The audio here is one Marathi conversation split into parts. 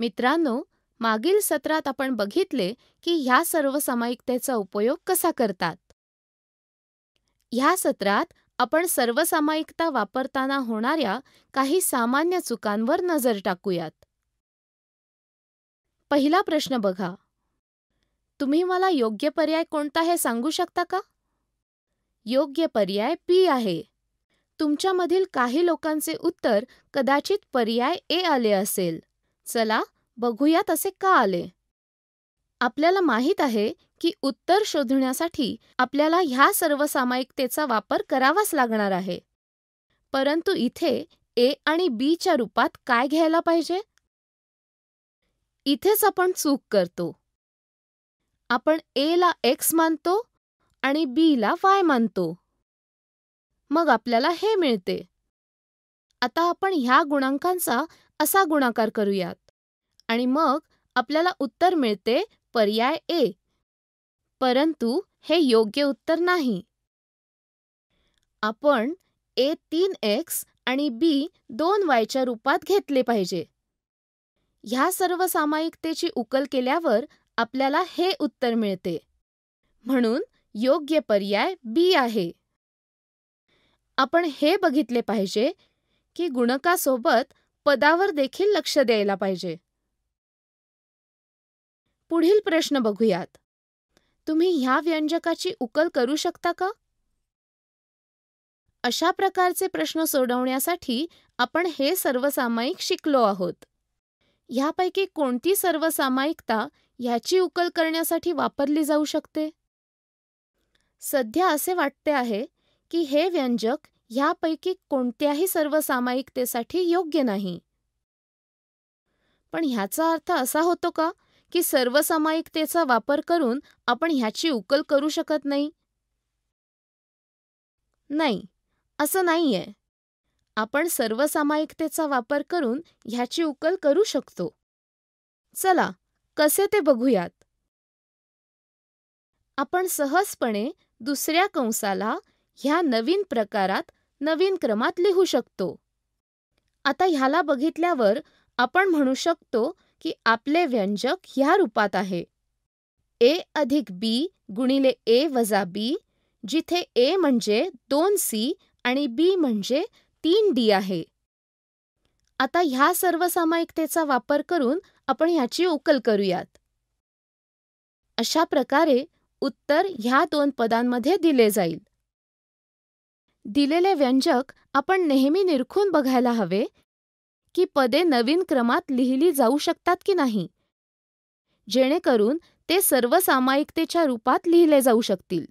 मित्रांनो मागील सत्रात आपण बघितले की ह्या सर्वसामायिकतेचा उपयोग कसा करतात ह्या सत्रात आपण सर्वसामायिकता वापरताना होणाऱ्या काही सामान्य चुकांवर नजर टाकूयात पहिला प्रश्न बघा तुम्ही मला योग्य पर्याय कोणता हे सांगू शकता का योग्य पर्याय पी आहे तुमच्यामधील काही लोकांचे उत्तर कदाचित पर्याय ए आले असेल चला बघूया तसे का आले आपल्याला माहीत आहे की उत्तर शोधण्यासाठी आपल्याला ह्या सर्वसामायिकतेचा वापर करावाच लागणार आहे परंतु इथे ए आणि बीच्या रूपात काय घ्यायला पाहिजे इथेच आपण चूक करतो आपण ए ला एक्स मानतो आणि बी ला वाय मानतो मग आपल्याला हे मिळते आता आपण ह्या गुणांकांचा असा गुणाकार करूयात आणि मग आपल्याला उत्तर मिळते पर्याय ए परंतु हे योग्य उत्तर नाही आपण ए तीन एक्स आणि बी दोन वायच्या रूपात घेतले पाहिजे ह्या सर्व सामायिकतेची उकल केल्यावर आपल्याला हे उत्तर मिळते म्हणून योग्य पर्याय बी आहे आपण हे बघितले पाहिजे की गुणकासोबत पदावर देखील लक्ष द्यायला पाहिजे पुढील प्रश्न बघूयात तुम्ही ह्या व्यंजकाची उकल करू शकता का अशा प्रकारचे प्रश्न सोडवण्यासाठी आपण हे सर्वसामायिक शिकलो आहोत ह्यापैकी कोणती सर्वसामायिकता ह्याची उकल करण्यासाठी वापरली जाऊ शकते सध्या असे वाटते आहे की हे व्यंजक ह्यापैकी कोणत्याही सर्वसामायिकतेसाठी योग्य नाही पण ह्याचा अर्थ असा होतो का की सर्वसामायिकतेचा वापर करून आपण ह्याची उकल करू शकत नाही नाही असं नाहीये आपण सर्वसामायिकतेचा वापर करून ह्याची उकल करू शकतो चला कसे ते बघूयात आपण सहजपणे दुसऱ्या कंसाला ह्या नवीन प्रकारात नवीन क्रमात लिहू शकतो आता ह्याला बघितल्यावर आपण म्हणू शकतो की आपले व्यंजक ह्या रूपात आहे ए अधिक बी गुणिले ए वजा बी जिथे ए म्हणजे दोन सी आणि बी म्हणजे तीन डी आहे आता ह्या सर्वसामायिकतेचा वापर करून आपण ह्याची उकल करूयात अशा प्रकारे उत्तर ह्या दोन पदांमध्ये दिले जाईल दिलेले व्यंजक आपण नेहमी निरखून बघायला हवे की पदे नवीन क्रमात लिहिली जाऊ शकतात की नाही जेणेकरून ते सर्वसामायिकतेच्या रूपात लिहिले जाऊ शकतील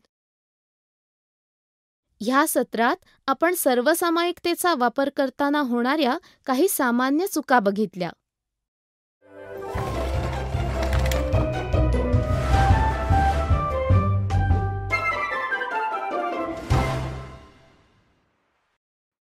ह्या सत्रात आपण सर्वसामायिकतेचा वापर करताना होणाऱ्या काही सामान्य चुका बघितल्या